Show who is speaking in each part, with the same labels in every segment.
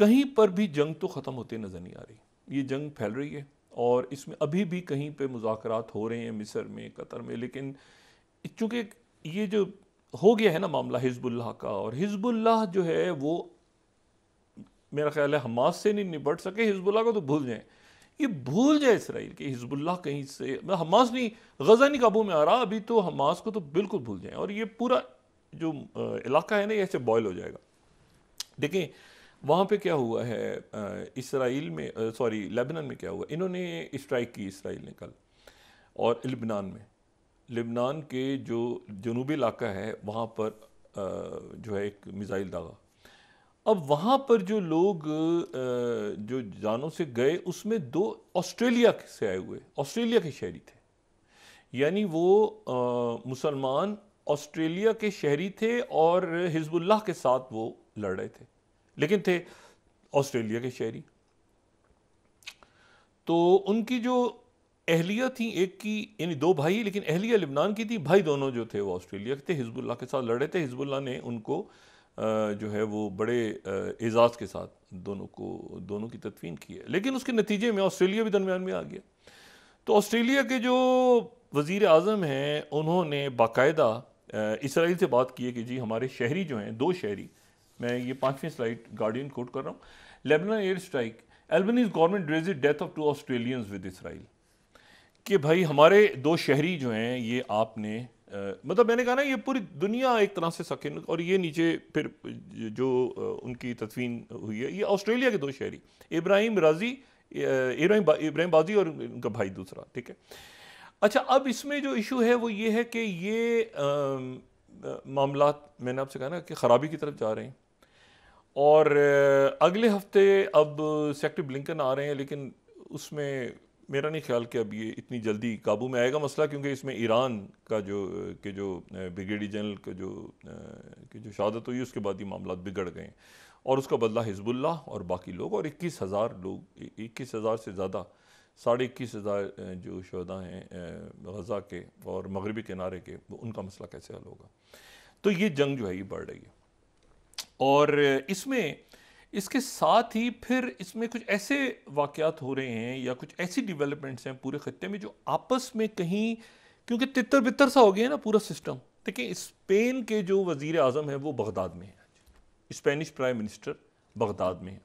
Speaker 1: कहीं पर भी जंग तो ख़त्म होते नज़र नहीं आ रही ये जंग फैल रही है और इसमें अभी भी कहीं पर मुजाकर हो रहे हैं मिसर में कतर में लेकिन चूँकि ये जो हो गया है ना मामला हिजबुल्लाह का और हिजबुल्लाह जो है वो मेरा ख्याल है हमास से नहीं निपट सके हिजबुल्लाह को तो भूल जाए ये भूल जाए इसराइल के हिजबुल्लाह कहीं से हमास नहीं गजा नहीं काबू में आ रहा अभी तो हमास को तो बिल्कुल भूल जाए और ये पूरा जो इलाका है ना ये ऐसे बॉयल हो जाएगा देखें वहाँ पे क्या हुआ है इसराइल में सॉरी लेबनान में क्या हुआ इन्होंने स्ट्राइक की इसराइल ने कल और लिबनान में लिबनान के जो जनूबी इलाका है वहाँ पर जो है एक मिज़ाइल दागा अब वहाँ पर जो लोग जो जानों से गए उसमें दो ऑस्ट्रेलिया से आए हुए ऑस्ट्रेलिया के शहरी थे यानी वो मुसलमान ऑस्ट्रेलिया के शहरी थे और हिजबुल्लाह के साथ वो लड़ रहे थे लेकिन थे ऑस्ट्रेलिया के शहरी तो उनकी जो अहलिया थी एक की यानी दो भाई लेकिन अहलिया लिबनान की थी भाई दोनों जो थे वो ऑस्ट्रेलिया के थे हिजबुल्ला के साथ लड़े थे हिजबुल्ला ने उनको जो है वो बड़े एजाज़ के साथ दोनों को दोनों की तदफीन की है लेकिन उसके नतीजे में ऑस्ट्रेलिया भी दरमियान में आ गया तो ऑस्ट्रेलिया के जो वजीर अजम हैं उन्होंने बाकायदा इसराइल से बात की है कि जी हमारे शहरी जो हैं दो शहरी मैं ये पांचवी स्लाइड गार्डियन कोट कर रहा हूँ Lebanon air strike Albanese government drags death of two Australians with Israel कि भाई हमारे दो शहरी जो हैं ये आपने आ, मतलब मैंने कहा ना ये पूरी दुनिया एक तरह से सकिन और ये नीचे फिर जो आ, उनकी तदफीन हुई है ये ऑस्ट्रेलिया के दो शहरी इब्राहिम राजी इब्राहिम इब्राहिम बाजी और उनका भाई दूसरा ठीक है अच्छा अब इसमें जो इशू है वो ये है कि ये मामला मैंने आपसे कहा ना कि ख़राबी की तरफ जा रहे हैं और अगले हफ्ते अब सेक्रेटरी ब्लिंकन आ रहे हैं लेकिन उसमें मेरा नहीं ख्याल कि अब ये इतनी जल्दी काबू में आएगा मसला क्योंकि इसमें ईरान का जो के जो ब्रिगेडियर जनरल का जो के जो शहादत हुई उसके बाद ये मामला बिगड़ गए और उसका बदला हिजबुल्ला और बाकी लोग और इक्कीस हज़ार लोग इक्कीस हज़ार से ज़्यादा साढ़े इक्कीस हज़ार जो शहदा हैं गज़ा के और मगरबी किनारे के उनका मसला कैसे हल होगा तो ये जंग जो है ये बढ़ रही है और इसमें इसके साथ ही फिर इसमें कुछ ऐसे वाक़ात हो रहे हैं या कुछ ऐसी डेवलपमेंट्स हैं पूरे ख़त्े में जो आपस में कहीं क्योंकि तितर बितर सा हो गया ना पूरा सिस्टम देखिए स्पेन के जो वज़ी अजम है वो बगदाद में है स्पेनिश प्राइम मिनिस्टर बगदाद में है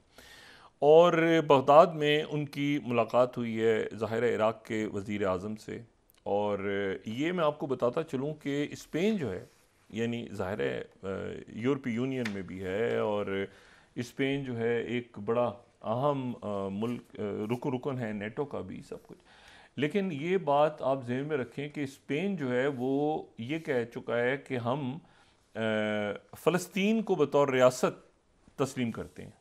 Speaker 1: और बगदाद में उनकी मुलाकात हुई है ज़ाहिर इराक़ के वज़ी अजम से और ये मैं आपको बताता चलूँ कि स्पेन जो है यानी ज़ाहिर है यूरोपीय यूनियन में भी है और स्पेन जो है एक बड़ा अहम मुल्क रुकन रुकन है नेटो का भी सब कुछ लेकिन ये बात आप जहन में रखें कि स्पेन जो है वो ये कह चुका है कि हम फ़लस्तीन को बतौर रियासत तस्लीम करते हैं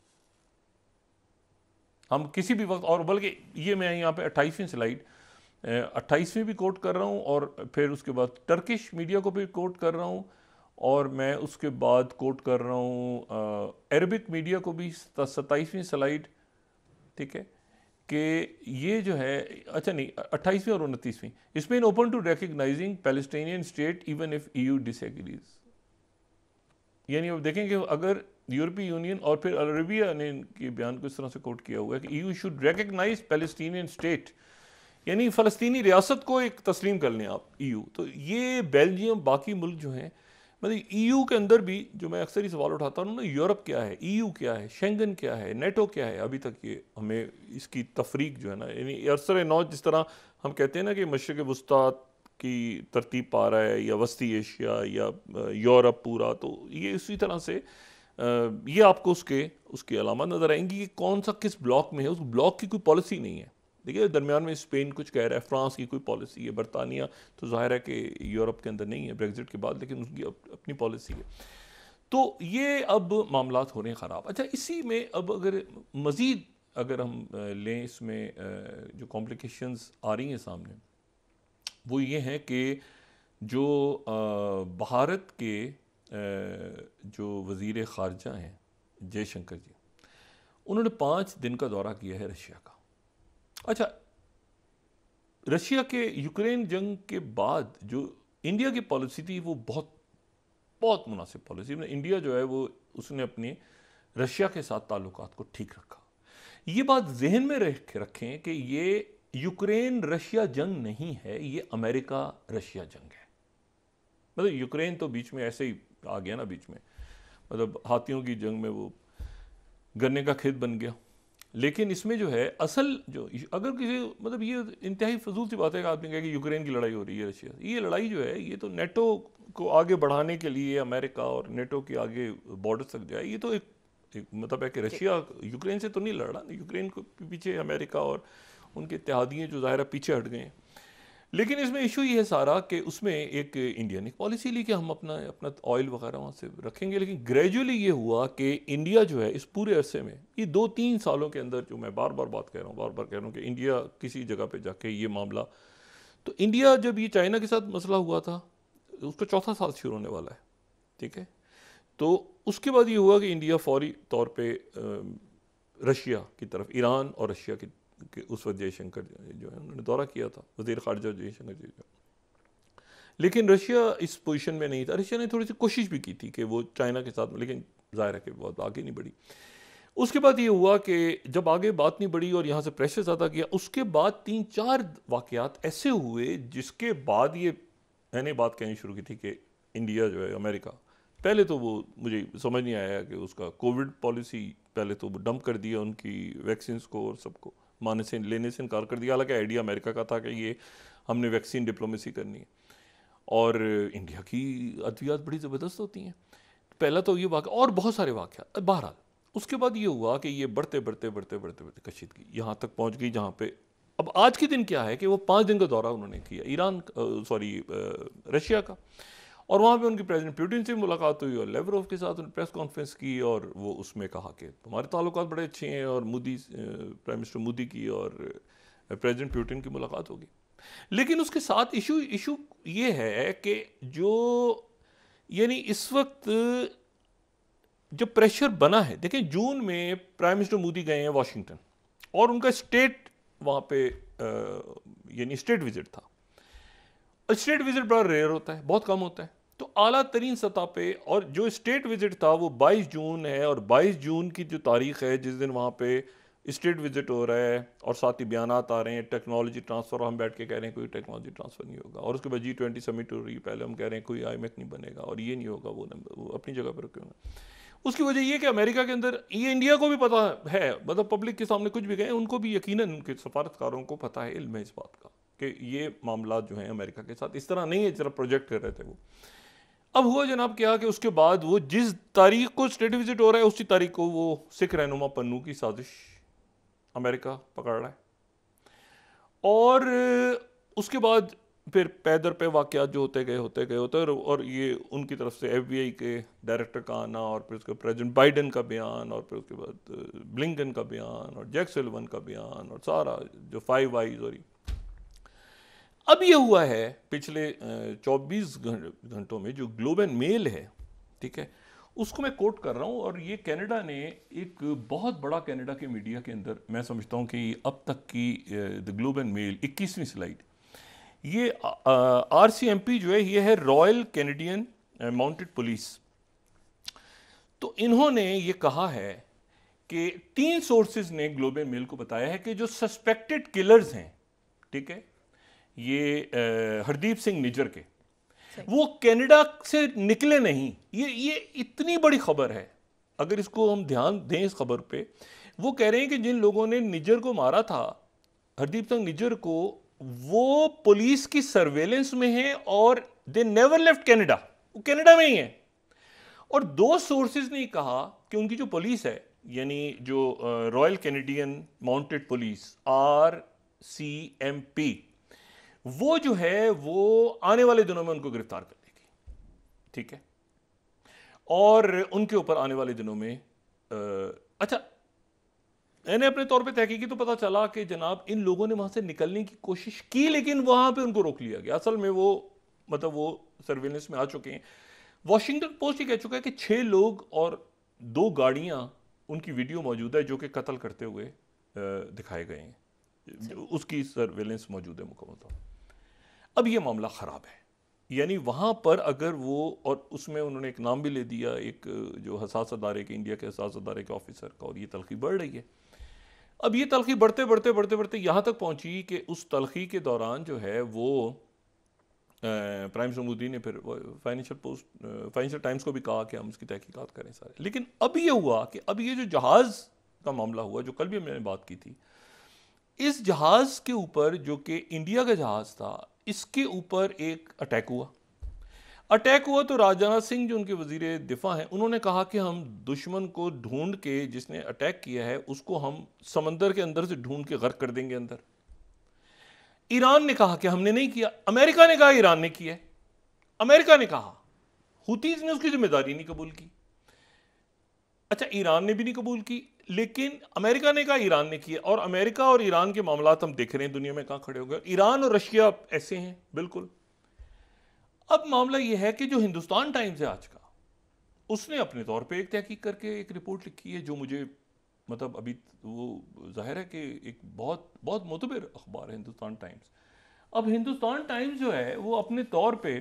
Speaker 1: हम किसी भी वक्त और बल्कि ये मैं यहाँ पे अट्ठाईसवीं स्लाइड अट्ठाईसवीं भी कोट कर रहा हूँ और फिर उसके बाद टर्किश मीडिया को भी कोट कर रहा हूँ और मैं उसके बाद कोट कर रहा हूँ अरबिक मीडिया को भी सत्ताईसवीं स्लाइड ठीक है कि ये जो है अच्छा नहीं अट्ठाईसवीं और उनतीसवीं in open to recognising Palestinian state even if you disagrees यानी अब देखेंगे अगर यूरोपीय यूनियन और फिर अरबिया ने इनके बयान को इस तरह से कोट किया हुआ है कि you should recognise Palestinian state यानी फ़लस्तनी रियासत को एक तस्लीम कर लें आप ई e यू तो ये बेल्जियम बाकी मुल्क जो हैं मतलब यू e के अंदर भी जो मैं अक्सर ही सवाल उठाता हूँ ना यूरोप क्या है यू e क्या है शेंगन क्या है नेटो क्या है अभी तक ये हमें इसकी तफरीक जो है ना यानी अरसर नौ जिस तरह हम कहते हैं ना कि मशरक़ वस्ताद की तरतीब पा रहा है या वस्ती एशिया या यूरोप पूरा तो ये इसी तरह से ये आपको उसके उसकी अलामत नज़र आएंगी कि कौन सा किस ब्लॉक में है उस ब्लॉक की कोई पॉलिसी नहीं है देखिए दरमियान में स्पेन कुछ कह रहा है फ्रांस की कोई पॉलिसी है बरतानिया तो जाहिर है कि यूरोप के अंदर नहीं है ब्रेगज़िट के बाद लेकिन उनकी अप, अपनी पॉलिसी है तो ये अब मामला हो रहे हैं ख़राब अच्छा इसी में अब अगर मज़ीद अगर हम लें इसमें जो कॉम्प्लिकेशंस आ रही हैं सामने वो ये हैं कि जो भारत के जो वज़ी ख़ारजा हैं जयशंकर जी उन्होंने पाँच दिन का दौरा किया है रशिया का अच्छा रशिया के यूक्रेन जंग के बाद जो इंडिया की पॉलिसी थी वो बहुत बहुत मुनासिब पॉलिसी इंडिया जो है वो उसने अपने रशिया के साथ ताल्लुक को ठीक रखा ये बात जहन में रख रखें कि ये यूक्रेन रशिया जंग नहीं है ये अमेरिका रशिया जंग है मतलब यूक्रेन तो बीच में ऐसे ही आ गया ना बीच में मतलब हाथियों की जंग में वो गन्ने का खेत बन गया लेकिन इसमें जो है असल जो अगर किसी मतलब ये इंतहाई फजूल सी बात है कि आदमी कहे कि यूक्रेन की लड़ाई हो रही है रशिया ये लड़ाई जो है ये तो नेटो को आगे बढ़ाने के लिए अमेरिका और नेटो के आगे बॉर्डर तक जाए ये तो एक, एक मतलब है कि रशिया यूक्रेन से तो नहीं लड़ रहा यूक्रेन को पीछे अमेरिका और उनके इतिहादियाँ जो ज़ाहिर पीछे हट गए लेकिन इसमें इशू ये है सारा कि उसमें एक इंडिया ने पॉलिसी ली कि हम अपना अपना ऑयल वगैरह वहाँ से रखेंगे लेकिन ग्रेजुअली ये हुआ कि इंडिया जो है इस पूरे अरसे में ये दो तीन सालों के अंदर जो मैं बार बार बात कह रहा हूँ बार बार कह रहा हूँ कि इंडिया किसी जगह पर जाके ये मामला तो इंडिया जब ये चाइना के साथ मसला हुआ था उसका चौथा साल शुरू होने वाला है ठीक है तो उसके बाद ये हुआ कि इंडिया फौरी तौर पर रशिया की तरफ ईरान और रशिया की कि उस वक्त जयशंकर जो है उन्होंने दौरा किया था वजीर खारजा जयशंकर जी का लेकिन रशिया इस पोजीशन में नहीं था रशिया ने थोड़ी सी कोशिश भी की थी कि वो चाइना के साथ लेकिन जाहिर है कि बहुत आगे नहीं बढ़ी उसके बाद ये हुआ कि जब आगे बात नहीं बढ़ी और यहाँ से प्रेशर ज़्यादा किया उसके बाद तीन चार वाक़ात ऐसे हुए जिसके बाद ये मैंने बात कहनी शुरू की थी कि इंडिया जो है अमेरिका पहले तो वो मुझे समझ नहीं आया कि उसका कोविड पॉलिसी पहले तो वो डंप कर दिया उनकी वैक्सीन को और सबको माने से लेने से इनकार कर दिया हालांकि आइडिया अमेरिका का था कि ये हमने वैक्सीन डिप्लोमेसी करनी है और इंडिया की अद्वियात बड़ी ज़बरदस्त होती हैं पहला तो ये वाक़ और बहुत सारे वाक़ बहरहाल उसके बाद ये हुआ कि ये बढ़ते बढ़ते बढ़ते बढ़ते बढ़ते कशीदगी यहाँ तक पहुँच गई जहाँ पे अब आज के दिन क्या है कि वो पाँच दिन का दौरा उन्होंने किया ईरान सॉरी रशिया का और वहाँ पे उनकी प्रेसिडेंट प्यूटिन से मुलाकात हुई और लेवरोव के साथ उन्होंने प्रेस कॉन्फ्रेंस की और वो उसमें कहा कि तुम्हारे ताल्लुक बड़े अच्छे हैं और मोदी प्राइम मिनिस्टर मोदी की और प्रेसिडेंट प्यूटिन की मुलाकात होगी लेकिन उसके साथ इशू इशू ये है कि जो यानी इस वक्त जो प्रेशर बना है देखें जून में प्राइम मिनिस्टर मोदी गए हैं वाशिंगटन और उनका स्टेट वहाँ पे यानी स्टेट विजिट था स्टेट विजिट बड़ा रेयर होता है बहुत कम होता है तो अला तरीन सतह पर और जो स्टेट विजिट था वो बाईस जून है और बाईस जून की जो तारीख है जिस दिन वहाँ पर स्टेट विजिट हो रहा है और साथ ही बयान आ रहे हैं टेक्नोलॉजी ट्रांसफ़र हम बैठ के कह रहे हैं कोई टेक्नोलॉजी ट्रांसफ़र नहीं होगा और उसके बाद जी ट्वेंटी समिट हो रही है पहले हम कह रहे हैं कोई आई नहीं बनेगा और ये नहीं होगा वो नंबर वो अपनी जगह पर क्यों उसकी वजह ये कि अमेरिका के अंदर ये इंडिया को भी पता है मतलब पब्लिक के सामने कुछ भी गए उनको भी यकीन उनके सफारतकारों को पता है इल्म है इस बात का कि ये मामला जो है अमेरिका के साथ इस तरह नहीं है जरा तरह प्रोजेक्ट कर रहे थे वो अब हुआ जनाब क्या कि उसके बाद वो जिस तारीख को स्टेट विजिट हो रहा है उसी तारीख को वो सिख रहनुमा पन्नू की साजिश अमेरिका पकड़ रहा है और उसके बाद फिर पैदर पे वाक़ जो होते गए होते गए होते और ये उनकी तरफ से एफबीआई के डायरेक्टर का आना और फिर उसके प्रेजिडेंट बाइडन का बयान और फिर उसके बाद ब्लिंकन का बयान और जैक सिल्वन का बयान और सारा जो फाइव वाइज और ये अब ये हुआ है पिछले 24 घंटों में जो ग्लोब एंड मेल है ठीक है उसको मैं कोट कर रहा हूँ और ये कनाडा ने एक बहुत बड़ा कनाडा के मीडिया के अंदर मैं समझता हूँ कि अब तक की द ग्लोब एंड मेल इक्कीसवीं स्लाइड ये आर सी एम पी जो है ये है रॉयल कैनेडियन माउंटेड पुलिस तो इन्होंने ये कहा है कि तीन सोर्सेज ने ग्लोबल मेल को बताया है कि जो सस्पेक्टेड किलर्स हैं ठीक है ये हरदीप सिंह निजर के वो कनाडा से निकले नहीं ये ये इतनी बड़ी खबर है अगर इसको हम ध्यान दें इस खबर पे वो कह रहे हैं कि जिन लोगों ने निजर को मारा था हरदीप सिंह निजर को वो पुलिस की सर्वेलेंस में है और दे नेवर लेफ्ट कनाडा वो कनाडा में ही है और दो सोर्सेज ने कहा कि उनकी जो पुलिस है यानी जो Royal Canadian Mounted Police R C M P वो जो है वो आने वाले दिनों में उनको गिरफ्तार कर लेगी ठीक है और उनके ऊपर आने वाले दिनों में आ, अच्छा मैंने अपने तौर पे की तो पता चला कि जनाब इन लोगों ने वहां से निकलने की कोशिश की लेकिन वहां पे उनको रोक लिया गया असल में वो मतलब वो सर्वेलेंस में आ चुके हैं वॉशिंगटन पोस्ट ही कह चुका है कि छह लोग और दो गाड़ियां उनकी वीडियो मौजूद है जो कि कत्ल करते हुए दिखाए गए हैं अच्छा। उसकी सर्वेलेंस मौजूद है मुकम्मल तौर अब ये मामला ख़राब है यानी वहाँ पर अगर वो और उसमें उन्होंने एक नाम भी ले दिया एक जो हसास अदारे के इंडिया के हसास अदारे के ऑफिसर का और ये तलखी बढ़ रही है अब ये तलखी बढ़ते बढ़ते बढ़ते बढ़ते यहाँ तक पहुँची कि उस तलखी के दौरान जो है वो प्राइम समूदी ने फिर फाइनेंशियल पोस्ट फाइनेंशियल टाइम्स को भी कहा कि हम उसकी तहकीकत करें सारे लेकिन अब ये हुआ कि अब ये जो जहाज़ का मामला हुआ जो कल भी मैंने बात की थी इस जहाज़ के ऊपर जो कि इंडिया का जहाज़ था इसके ऊपर एक अटैक हुआ अटैक हुआ तो राजनाथ सिंह जो उनके वजीर दिफा हैं उन्होंने कहा कि हम दुश्मन को ढूंढ के जिसने अटैक किया है उसको हम समंदर के अंदर से ढूंढ के गर्क कर देंगे अंदर ईरान ने कहा कि हमने नहीं किया अमेरिका ने कहा ईरान ने किया अमेरिका ने कहा हुतीज ने उसकी जिम्मेदारी नहीं कबूल की अच्छा ईरान ने भी नहीं कबूल की लेकिन अमेरिका ने कहा ईरान ने किया और अमेरिका और ईरान के मामला हम देख रहे हैं दुनिया में कहाँ खड़े हो गए ईरान और रशिया ऐसे हैं बिल्कुल अब मामला यह है कि जो हिंदुस्तान टाइम्स है आज का उसने अपने तौर पे एक तहकीक करके एक रिपोर्ट लिखी है जो मुझे मतलब अभी वो जाहिर है कि एक बहुत बहुत मतबिर अखबार है हिंदुस्तान टाइम्स अब हिंदुस्तान टाइम्स जो है वो अपने तौर पे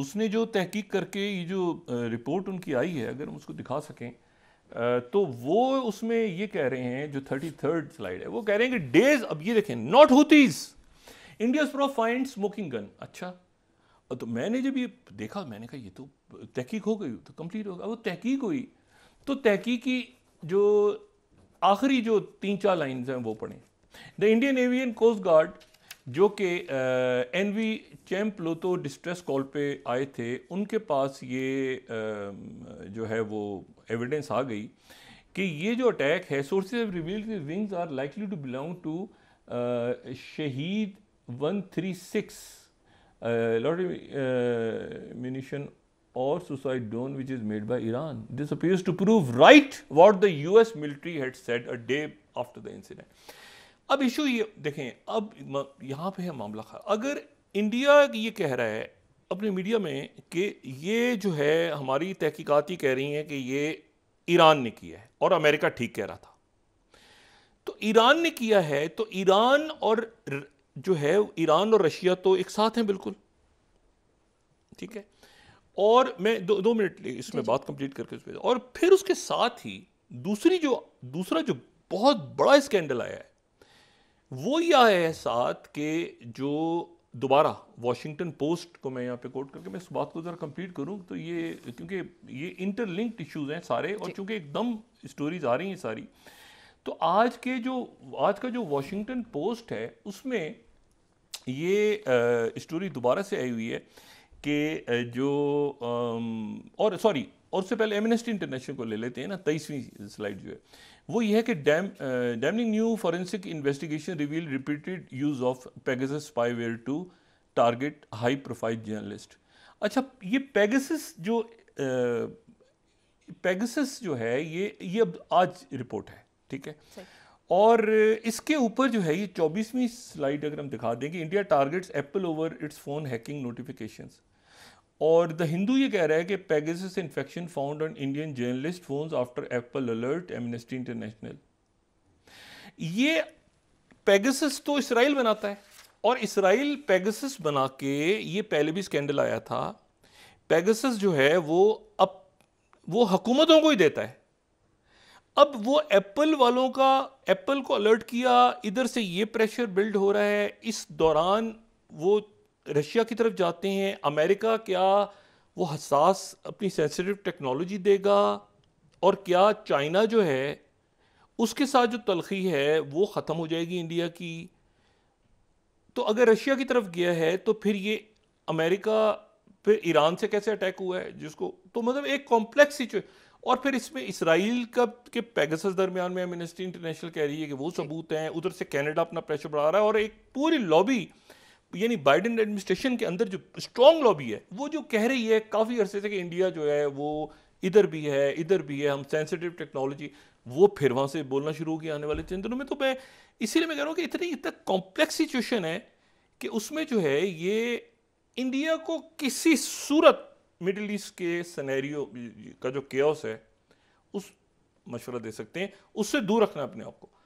Speaker 1: उसने जो तहकीक करके ये जो रिपोर्ट उनकी आई है अगर हम उसको दिखा सकें तो वो उसमें ये कह रहे हैं जो थर्टी थर्ड स्लाइड है वो कह रहे हैं कि डेज अब ये देखें नॉट होतीज India pro find smoking gun अच्छा तो मैंने जब ये देखा मैंने कहा ये तो तहकीक हो गई तो कंप्लीट हो गया वो तहकीक हुई तो तहकीक की जो आखिरी जो तीन चार लाइन हैं वो पढ़ें the Indian avian coast guard जो कि N V champ lotto distress call पे आए थे उनके पास ये जो है वो एविडेंस आ गई कि ये जो अटैक है source reveal wings are likely to belong to Shahed one three six munition और suicide drone which is made by Iran this appears to prove right what the U S military had set a day after the incident अब issue ये देखें अब यहाँ पे है मामला खा अगर इंडिया ये कह रहा है अपने मीडिया में कि ये जो है हमारी ही कह रही हैं कि ये ईरान ने किया है और अमेरिका ठीक कह रहा था तो ईरान ने किया है तो ईरान और जो है ईरान और रशिया तो एक साथ हैं बिल्कुल ठीक है और मैं दो दो मिनट इसमें बात कंप्लीट करके उसमें और फिर उसके साथ ही दूसरी जो दूसरा जो बहुत बड़ा स्कैंडल आया है वो यह है साथ के जो दोबारा वाशिंगटन पोस्ट को मैं यहाँ पे कोट करके मैं इस बात को ज़रा कंप्लीट करूँ तो ये क्योंकि ये इंटरलिंक्ड इश्यूज हैं सारे और चूँकि एकदम स्टोरीज आ रही हैं सारी तो आज के जो आज का जो वाशिंगटन पोस्ट है उसमें ये स्टोरी दोबारा से आई हुई है कि जो और सॉरी और उससे पहले एमिनेस्टी इंटरनेशनल को ले लेते हैं ना तेईसवीं स्लाइड जो है वो ये है कि dam damning new forensic investigation reveal repeated use of Pegasus spyware to target high profile journalist अच्छा ये पेगस जो पेगस जो है ये ये अब आज रिपोर्ट है ठीक है और इसके ऊपर जो है ये चौबीसवीं स्लाइड अगर हम दिखा देंगे India targets Apple over its phone hacking notifications और द हिंदू ये कह रहा है कि Pegasus infection found on Indian journalist phones after Apple alert Amnesty International ये पेगेसिस तो इसराइल बनाता है और इसराइल पैगस बना के ये पहले भी स्कैंडल आया था पेगेसिस जो है वो अब वो हकूमतों को ही देता है अब वो एप्पल वालों का एप्पल को अलर्ट किया इधर से ये प्रेशर बिल्ड हो रहा है इस दौरान वो रशिया की तरफ जाते हैं अमेरिका क्या वो हसास अपनी सेंसिटिव टेक्नोलॉजी देगा और क्या चाइना जो है उसके साथ जो तलखी है वो ख़त्म हो जाएगी इंडिया की तो अगर रशिया की तरफ गया है तो फिर ये अमेरिका फिर ईरान से कैसे अटैक हुआ है जिसको तो मतलब एक कॉम्प्लेक्स सिचुएशन और फिर इसमें इसराइल का के पैगस दरमियान में मिनिस्ट्री इंटरनेशनल कह रही है कि वो सबूत हैं उधर से कनाडा अपना प्रेशर बढ़ा रहा है और एक पूरी लॉबी यानी बाइडन एडमिनिस्ट्रेशन के अंदर जो स्ट्रॉन्ग लॉबी है वो जो कह रही है काफ़ी अरसे से कि इंडिया जो है वो इधर भी है इधर भी है हम सेंसिटिव टेक्नोलॉजी वो फिर वहाँ से बोलना शुरू हो गया आने वाले चंद दिनों में तो मैं इसीलिए मैं कह रहा हूँ कि इतनी इतना कॉम्प्लेक्स सिचुएशन है कि उसमें जो है ये इंडिया को किसी सूरत मिडिल ईस्ट के सनेरियो का जो केयस है उस मशवरा दे सकते हैं उससे दूर रखना अपने आप को